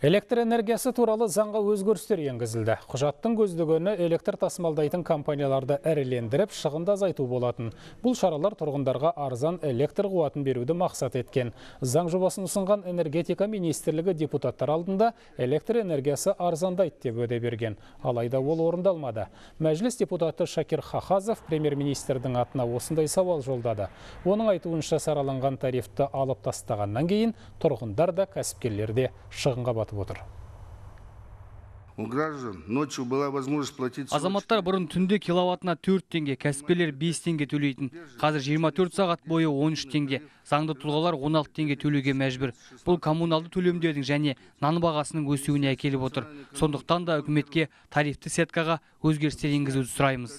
Электр энергиясы туралы заңға өзгерістер енгізілді. Құжаттың көздігіні электр тасымалдайтын компанияларды әрілендіріп, шығында азайту болатын. Бұл шаралар тұрғындарға арзан электр қуатын беруді мақсат еткен. Заң жобасын ұсынған энергетика министрлігі депутаттар алдында электр энергиясы арзандайды деп өде берген. Алайда ол орындалмады. Мәжіліс депутаты Шакир Хахазов премьер-министрдің атына осындай сауал жолдады. Оның айтуынша сараланған тарифті алып тастағаннан кейін тұрғындар да кәсіпкерлер де шығынға отыр ночью была азаматтар бұрын түнде киловаттына төрт теңге кәсіпкерлер бес теңге төлейтін қазір 24 сағат бойы 13 теңге заңды тұлғалар 16 теңге төлеуге мәжбүр бұл коммуналды төлемдердің және нан бағасының өсуіне әкеліп отыр сондықтан да үкіметке тарифті сеткаға өзгерістер енгізуді сұраймыз